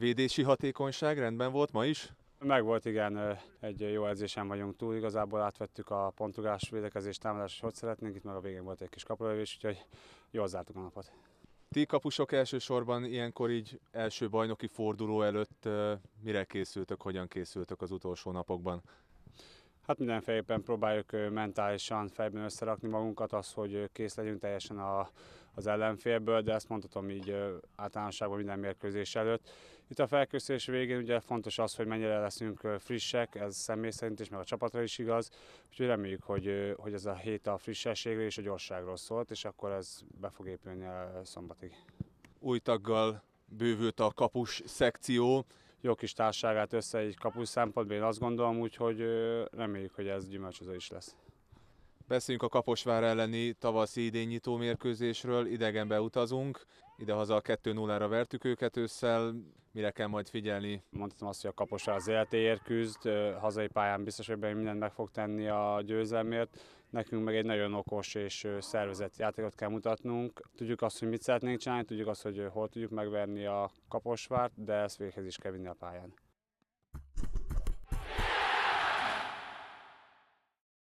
Védési hatékonyság rendben volt ma is? Meg volt, igen, egy jó edzésen vagyunk túl, igazából átvettük a pontugás védekezés támadás, hogy szeretnénk, itt meg a végén volt egy kis kapulövés, úgyhogy jól zártuk a napot. Ti kapusok elsősorban ilyenkor így első bajnoki forduló előtt mire készültök, hogyan készültök az utolsó napokban? hát mindenféleképpen próbáljuk mentálisan fejben összerakni magunkat, az, hogy kész legyünk teljesen a, az ellenfélből, de ezt mondhatom így általánosságban minden mérkőzés előtt. Itt a felkészülés végén ugye fontos az, hogy mennyire leszünk frissek, ez személy szerint is, meg a csapatra is igaz, úgyhogy reméljük, hogy, hogy ez a hét a frissességről és a gyorságról szólt, és akkor ez be fog épülni a szombatig. Új taggal bővült a kapus szekció jó kis társágát össze egy kapus szempontból, én azt gondolom úgy, hogy reméljük, hogy ez gyümölcsöző is lesz. Beszéljünk a Kaposvár elleni tavaszi idén nyitó mérkőzésről, idegenbe utazunk. Idehaza a 2-0-ra vertük őket ősszel, mire kell majd figyelni? Mondhatom azt, hogy a kaposa az életéért küzd, hazai pályán biztos, hogy mindent meg fog tenni a győzelmért. Nekünk meg egy nagyon okos és szervezett játékot kell mutatnunk. Tudjuk azt, hogy mit szeretnénk csinálni, tudjuk azt, hogy hol tudjuk megverni a kaposvárt, de ezt véghez is kell vinni a pályán.